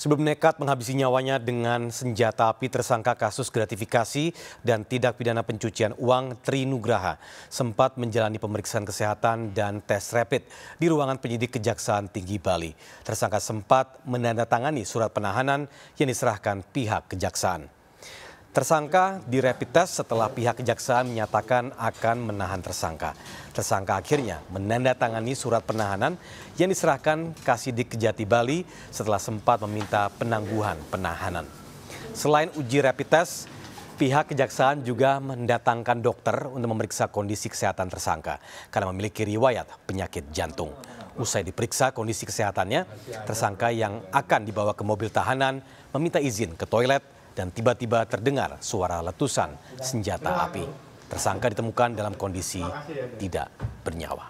Sebelum nekat menghabisi nyawanya dengan senjata api tersangka kasus gratifikasi dan tidak pidana pencucian uang Trinugraha sempat menjalani pemeriksaan kesehatan dan tes rapid di ruangan penyidik Kejaksaan Tinggi Bali. Tersangka sempat menandatangani surat penahanan yang diserahkan pihak kejaksaan. Tersangka di rapid test setelah pihak kejaksaan menyatakan akan menahan tersangka. Tersangka akhirnya menandatangani surat penahanan yang diserahkan Kasidik Kejati Bali setelah sempat meminta penangguhan penahanan. Selain uji rapid test, pihak kejaksaan juga mendatangkan dokter untuk memeriksa kondisi kesehatan tersangka karena memiliki riwayat penyakit jantung. Usai diperiksa kondisi kesehatannya, tersangka yang akan dibawa ke mobil tahanan meminta izin ke toilet dan tiba-tiba terdengar suara letusan senjata api. Tersangka ditemukan dalam kondisi tidak bernyawa.